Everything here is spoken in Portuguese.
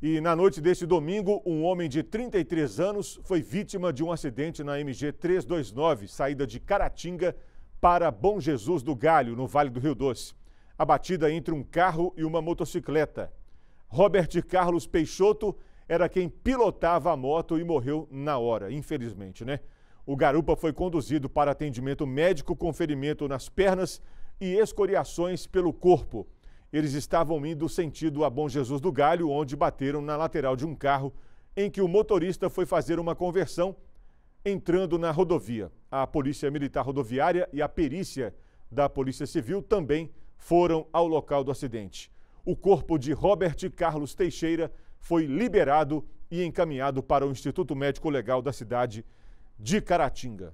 E na noite deste domingo, um homem de 33 anos foi vítima de um acidente na MG 329, saída de Caratinga para Bom Jesus do Galho, no Vale do Rio Doce. A batida entre um carro e uma motocicleta. Robert Carlos Peixoto era quem pilotava a moto e morreu na hora, infelizmente, né? O garupa foi conduzido para atendimento médico com ferimento nas pernas e escoriações pelo corpo. Eles estavam indo sentido a Bom Jesus do Galho, onde bateram na lateral de um carro em que o motorista foi fazer uma conversão entrando na rodovia. A Polícia Militar Rodoviária e a perícia da Polícia Civil também foram ao local do acidente. O corpo de Robert Carlos Teixeira foi liberado e encaminhado para o Instituto Médico Legal da cidade de Caratinga.